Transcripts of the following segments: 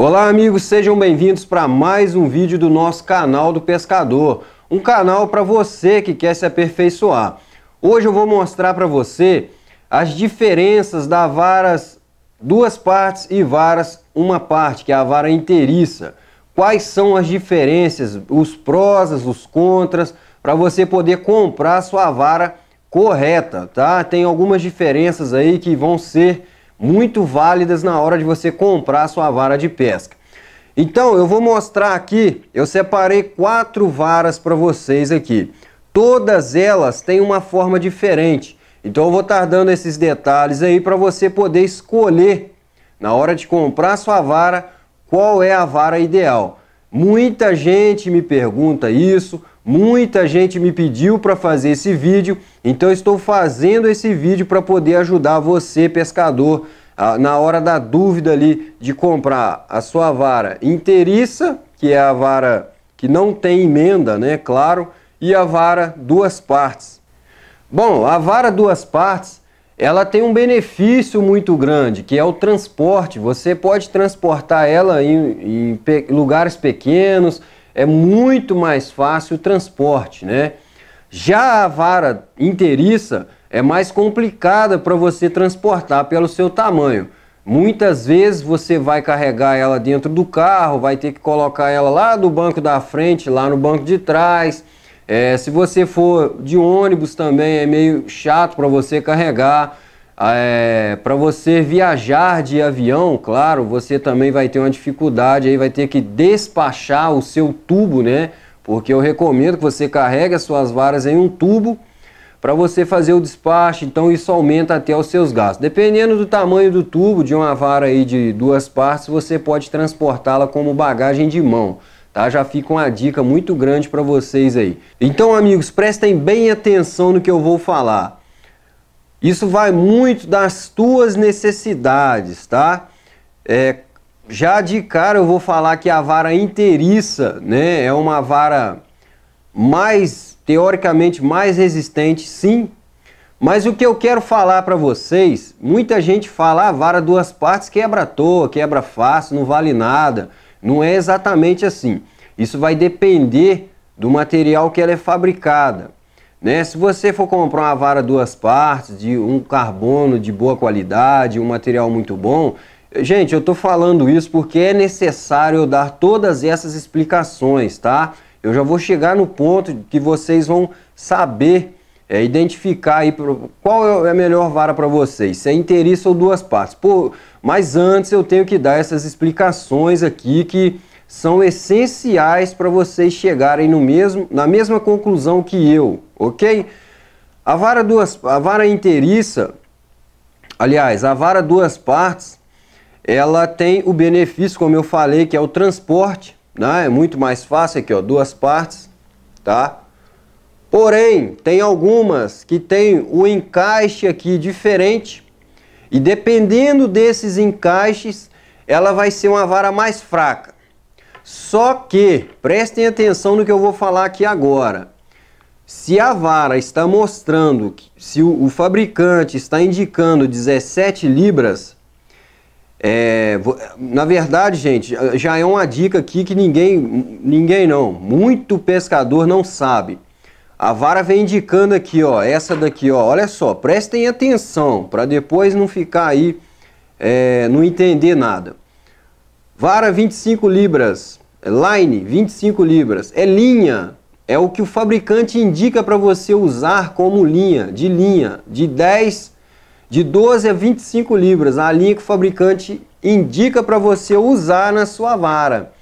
Olá amigos, sejam bem-vindos para mais um vídeo do nosso canal do Pescador, um canal para você que quer se aperfeiçoar. Hoje eu vou mostrar para você as diferenças da varas duas partes e varas uma parte, que é a vara inteiriça. Quais são as diferenças, os prós, os contras, para você poder comprar sua vara correta, tá? Tem algumas diferenças aí que vão ser muito válidas na hora de você comprar sua vara de pesca. Então, eu vou mostrar aqui, eu separei quatro varas para vocês aqui. Todas elas têm uma forma diferente. Então eu vou estar dando esses detalhes aí para você poder escolher na hora de comprar sua vara, qual é a vara ideal. Muita gente me pergunta isso, Muita gente me pediu para fazer esse vídeo, então estou fazendo esse vídeo para poder ajudar você, pescador, na hora da dúvida ali de comprar a sua vara inteiriça, que é a vara que não tem emenda, né, claro, e a vara duas partes. Bom, a vara duas partes, ela tem um benefício muito grande, que é o transporte. Você pode transportar ela em, em pe lugares pequenos, é muito mais fácil o transporte, né? Já a vara inteiriça é mais complicada para você transportar pelo seu tamanho. Muitas vezes você vai carregar ela dentro do carro, vai ter que colocar ela lá do banco da frente, lá no banco de trás. É, se você for de ônibus também é meio chato para você carregar. Ah, é, para você viajar de avião, claro, você também vai ter uma dificuldade aí, vai ter que despachar o seu tubo, né? Porque eu recomendo que você carregue as suas varas em um tubo para você fazer o despacho, então isso aumenta até os seus gastos. Dependendo do tamanho do tubo, de uma vara aí de duas partes, você pode transportá-la como bagagem de mão. Tá? Já fica uma dica muito grande para vocês aí. Então, amigos, prestem bem atenção no que eu vou falar. Isso vai muito das tuas necessidades, tá? É, já de cara eu vou falar que a vara inteiriça, né? É uma vara mais, teoricamente, mais resistente, sim. Mas o que eu quero falar para vocês, muita gente fala, a ah, vara duas partes quebra à toa, quebra fácil, não vale nada. Não é exatamente assim. Isso vai depender do material que ela é fabricada. Né? Se você for comprar uma vara duas partes, de um carbono de boa qualidade, um material muito bom, gente, eu estou falando isso porque é necessário eu dar todas essas explicações, tá? Eu já vou chegar no ponto que vocês vão saber é, identificar aí qual é, é a melhor vara para vocês, se é interesse ou duas partes. Pô, mas antes eu tenho que dar essas explicações aqui que são essenciais para vocês chegarem no mesmo, na mesma conclusão que eu, ok? A vara, duas, a vara inteiriça, aliás, a vara duas partes, ela tem o benefício, como eu falei, que é o transporte, né? É muito mais fácil aqui, ó, duas partes, tá? Porém, tem algumas que tem o encaixe aqui diferente e dependendo desses encaixes, ela vai ser uma vara mais fraca. Só que, prestem atenção no que eu vou falar aqui agora. Se a vara está mostrando, se o, fabricante está indicando 17 libras, é, na verdade, gente, já é uma dica aqui que ninguém, ninguém não, muito pescador não sabe. A vara vem indicando aqui, ó, essa daqui, ó, olha só, prestem atenção para depois não ficar aí, é, não entender nada. Vara 25 libras, é line, 25 libras. É linha. É o que o fabricante indica para você usar como linha, de linha, de 10, de 12 a 25 libras, a linha que o fabricante indica para você usar na sua vara.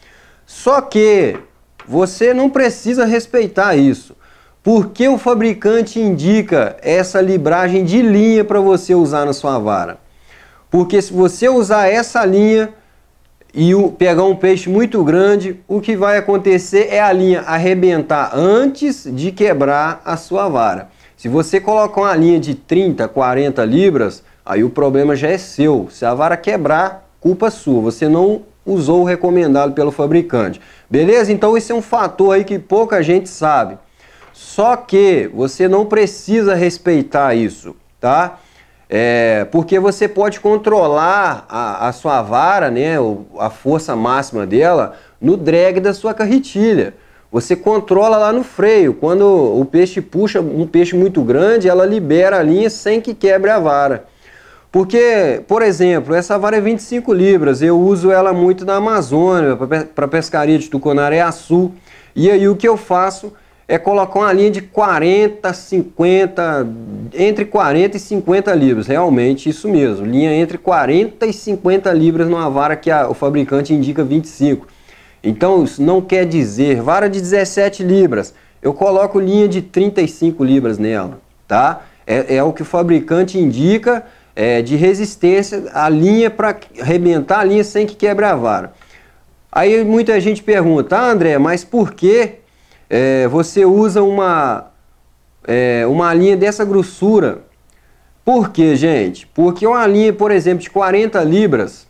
Só que você não precisa respeitar isso. Porque o fabricante indica essa libragem de linha para você usar na sua vara? Porque se você usar essa linha, e o, pegar um peixe muito grande, o que vai acontecer é a linha arrebentar antes de quebrar a sua vara. Se você colocar uma linha de 30, 40 libras, aí o problema já é seu. Se a vara quebrar, culpa sua. Você não usou o recomendado pelo fabricante. Beleza? Então esse é um fator aí que pouca gente sabe. Só que você não precisa respeitar isso, tá? É, porque você pode controlar a, a, sua vara, né, a força máxima dela, no drag da sua carretilha. Você controla lá no freio. Quando o peixe puxa um peixe muito grande, ela libera a linha sem que quebre a vara. Porque, por exemplo, essa vara é 25 libras, eu uso ela muito na Amazônia, para pescaria de tuconaré Açu. E aí o que eu faço? é colocar uma linha de 40, 50, entre 40 e 50 libras, realmente isso mesmo, linha entre 40 e 50 libras numa vara que a, o fabricante indica 25. Então isso não quer dizer, vara de 17 libras, eu coloco linha de 35 libras nela, tá? É, é o que o fabricante indica é, de resistência, a linha para arrebentar a linha sem que quebre a vara. Aí muita gente pergunta, ah, André, mas por que é, você usa uma, é, uma linha dessa grossura. Por quê, gente? Porque uma linha, por exemplo, de 40 libras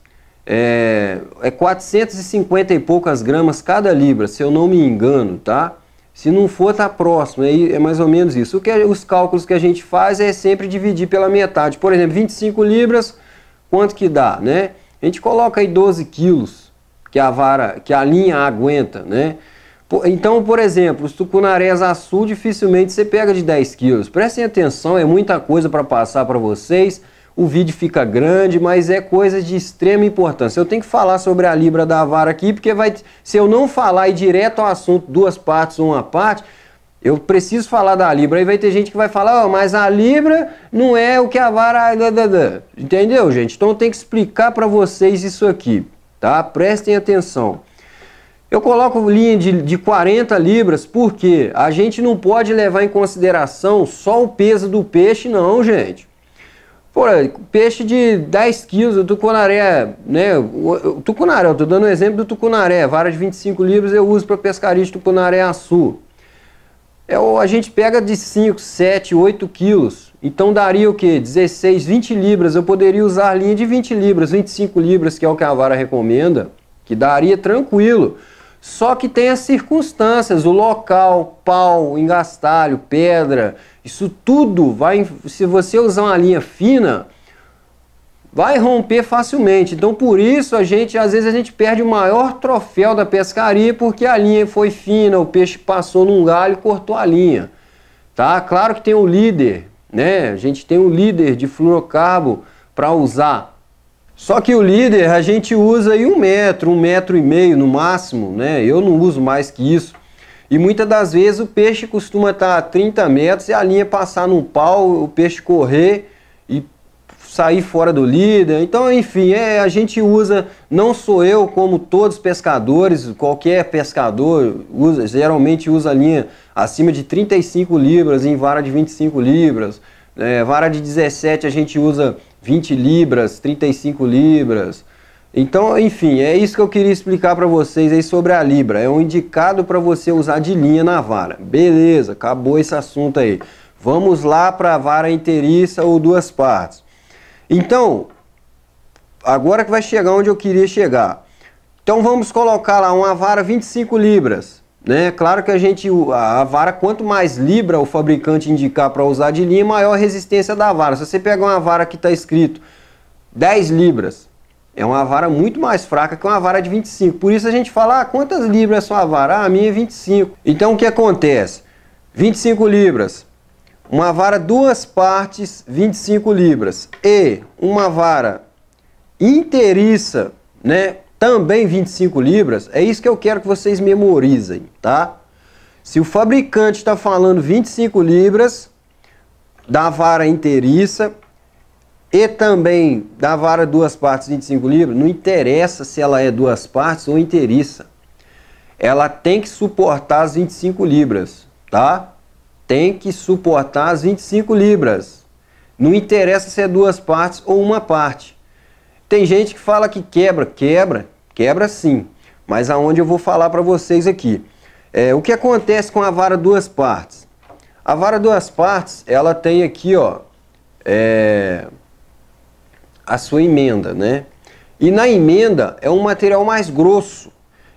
é, é 450 e poucas gramas cada libra, se eu não me engano, tá? Se não for, tá próximo, aí é mais ou menos isso. O que é, os cálculos que a gente faz é sempre dividir pela metade. Por exemplo, 25 libras, quanto que dá, né? A gente coloca aí 12 quilos que a vara, que a linha aguenta, né? Então, por exemplo, os tucunarés açul dificilmente você pega de 10 quilos. Prestem atenção, é muita coisa para passar para vocês. O vídeo fica grande, mas é coisa de extrema importância. Eu tenho que falar sobre a libra da vara aqui, porque vai, se eu não falar e direto ao assunto, duas partes, uma parte, eu preciso falar da libra. Aí vai ter gente que vai falar, oh, mas a libra não é o que a vara... É, Entendeu, gente? Então, eu tenho que explicar para vocês isso aqui, tá? Prestem atenção. Eu coloco linha de, de 40 libras porque a gente não pode levar em consideração só o peso do peixe, não, gente. Pô, peixe de 10 quilos, o tucunaré, né? O tucunaré, eu tô dando o um exemplo do tucunaré, vara de 25 libras eu uso para pescaria de tucunaré açu. É, a gente pega de 5, 7, 8 quilos, então daria o que? 16, 20 libras. Eu poderia usar linha de 20 libras, 25 libras, que é o que a vara recomenda, que daria tranquilo. Só que tem as circunstâncias, o local, pau, engastalho, pedra, isso tudo vai. Se você usar uma linha fina, vai romper facilmente. Então por isso a gente, às vezes a gente perde o maior troféu da pescaria porque a linha foi fina, o peixe passou num galho e cortou a linha. Tá? Claro que tem o um líder, né? A gente tem um líder de fluorocarbo para usar, só que o líder a gente usa aí um metro, um metro e meio no máximo, né? Eu não uso mais que isso. E muitas das vezes o peixe costuma estar tá a 30 metros e a linha passar num pau, o peixe correr e sair fora do líder. Então, enfim, é, a gente usa, não sou eu, como todos os pescadores, qualquer pescador usa, geralmente usa a linha acima de 35 libras em vara de 25 libras. É, vara de 17 a gente usa 20 libras, 35 libras. Então, enfim, é isso que eu queria explicar para vocês aí sobre a libra. É um indicado para você usar de linha na vara. Beleza, acabou esse assunto aí. Vamos lá para a vara inteiriça ou duas partes. Então, agora que vai chegar onde eu queria chegar. Então vamos colocar lá uma vara 25 libras. Né? Claro que a gente a vara quanto mais libra o fabricante indicar para usar de linha, maior a resistência da vara. Se você pegar uma vara que está escrito 10 libras, é uma vara muito mais fraca que uma vara de 25. Por isso a gente fala, ah, quantas libras é sua vara? Ah, a minha é 25. Então o que acontece? 25 libras, uma vara duas partes 25 libras e uma vara inteiriça, né, também 25 libras, é isso que eu quero que vocês memorizem, tá? Se o fabricante está falando 25 libras da vara inteiriça e também da vara duas partes 25 libras, não interessa se ela é duas partes ou inteiriça. Ela tem que suportar as 25 libras, tá? Tem que suportar as 25 libras. Não interessa se é duas partes ou uma parte. Tem gente que fala que quebra, quebra, quebra sim. Mas aonde eu vou falar para vocês aqui. É, o que acontece com a vara duas partes? A vara duas partes, ela tem aqui, ó, é, a sua emenda, né? E na emenda é um material mais grosso.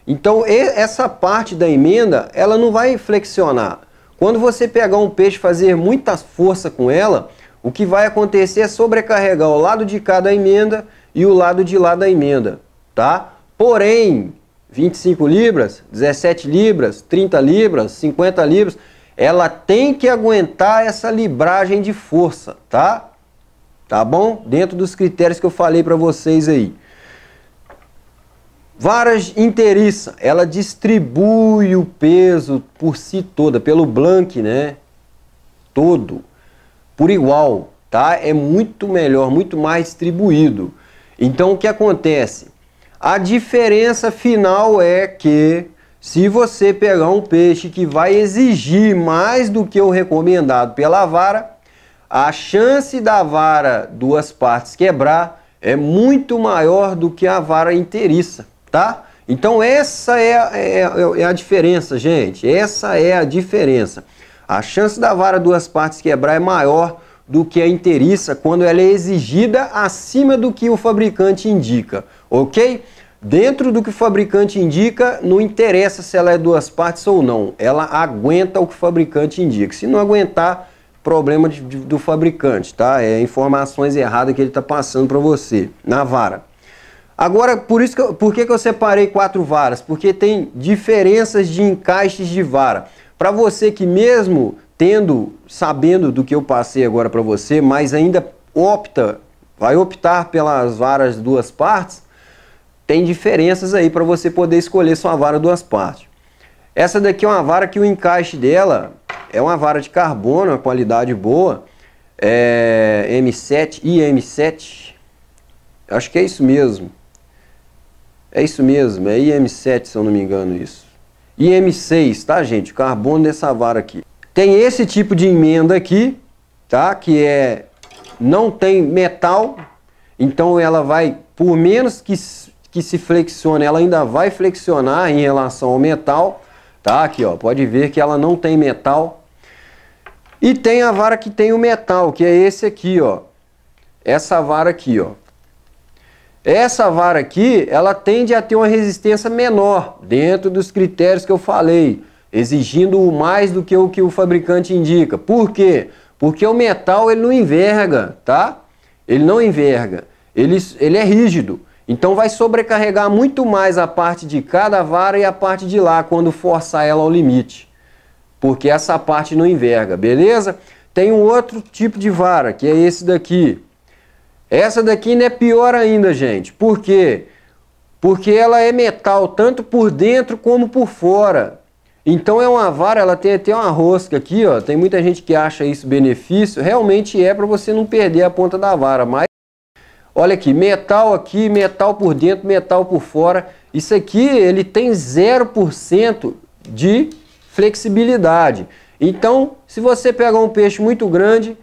Então essa parte da emenda, ela não vai flexionar. Quando você pegar um peixe e fazer muita força com ela, o que vai acontecer é sobrecarregar o lado de cada emenda e o lado de lá da emenda, tá? Porém, 25 libras, 17 libras, 30 libras, 50 libras, ela tem que aguentar essa libragem de força, tá? Tá bom? Dentro dos critérios que eu falei para vocês aí. Varas inteiriça, ela distribui o peso por si toda, pelo blank, né? Todo, por igual, tá? É muito melhor, muito mais distribuído. Então o que acontece? A diferença final é que se você pegar um peixe que vai exigir mais do que o recomendado pela vara, a chance da vara duas partes quebrar é muito maior do que a vara inteiriça, tá? Então essa é, é, é, é a diferença, gente. Essa é a diferença. A chance da vara duas partes quebrar é maior do que a inteiriça quando ela é exigida acima do que o fabricante indica, ok? Dentro do que o fabricante indica, não interessa se ela é duas partes ou não, ela aguenta o que o fabricante indica. Se não aguentar, problema de, de, do fabricante, tá? É informações erradas que ele está passando para você na vara. Agora, por isso que eu, por que, que eu separei quatro varas? Porque tem diferenças de encaixes de vara. Para você que mesmo tendo, sabendo do que eu passei agora para você, mas ainda opta, vai optar pelas varas duas partes, tem diferenças aí para você poder escolher sua vara duas partes. Essa daqui é uma vara que o encaixe dela é uma vara de carbono, uma qualidade boa, é M7 e M7. Acho que é isso mesmo. É isso mesmo, é IM7, se eu não me engano isso. IM6, tá, gente? O carbono dessa vara aqui. Tem esse tipo de emenda aqui, tá? Que é não tem metal, então ela vai, por menos que, que se flexione, ela ainda vai flexionar em relação ao metal, tá? Aqui, ó, pode ver que ela não tem metal. E tem a vara que tem o metal, que é esse aqui, ó. Essa vara aqui, ó. Essa vara aqui, ela tende a ter uma resistência menor, dentro dos critérios que eu falei exigindo mais do que o que o fabricante indica. Por quê? Porque o metal ele não enverga, tá? Ele não enverga, ele, ele é rígido. Então vai sobrecarregar muito mais a parte de cada vara e a parte de lá quando forçar ela ao limite. Porque essa parte não enverga, beleza? Tem um outro tipo de vara, que é esse daqui. Essa daqui não é pior ainda, gente. Por quê? Porque ela é metal tanto por dentro como por fora. Então é uma vara, ela tem até uma rosca aqui, ó. Tem muita gente que acha isso benefício. Realmente é para você não perder a ponta da vara, mas olha aqui, metal aqui, metal por dentro, metal por fora. Isso aqui ele tem 0% de flexibilidade. Então, se você pegar um peixe muito grande,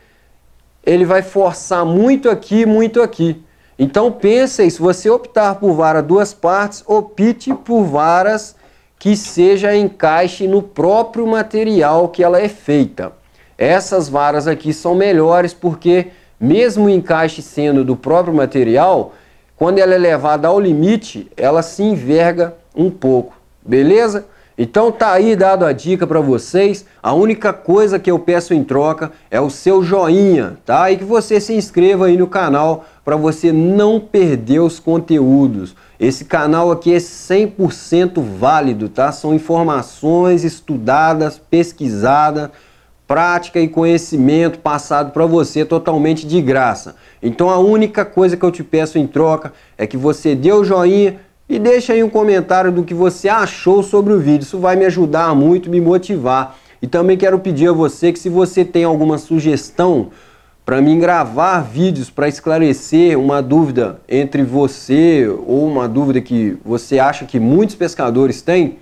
ele vai forçar muito aqui, muito aqui. Então pense aí, se você optar por vara duas partes, opte por varas que seja encaixe no próprio material que ela é feita. Essas varas aqui são melhores porque, mesmo o encaixe sendo do próprio material, quando ela é levada ao limite, ela se enverga um pouco, beleza? Então tá aí dado a dica para vocês. A única coisa que eu peço em troca é o seu joinha, tá? E que você se inscreva aí no canal para você não perder os conteúdos. Esse canal aqui é 100% válido, tá? São informações estudadas, pesquisadas, prática e conhecimento passado para você totalmente de graça. Então a única coisa que eu te peço em troca é que você dê o joinha, e deixa aí um comentário do que você achou sobre o vídeo, isso vai me ajudar muito, me motivar. E também quero pedir a você que se você tem alguma sugestão para mim gravar vídeos para esclarecer uma dúvida entre você ou uma dúvida que você acha que muitos pescadores têm,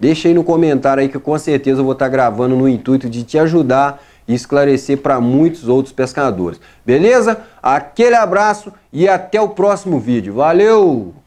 deixa aí no comentário aí que com certeza eu vou estar tá gravando no intuito de te ajudar e esclarecer para muitos outros pescadores. Beleza? Aquele abraço e até o próximo vídeo. Valeu!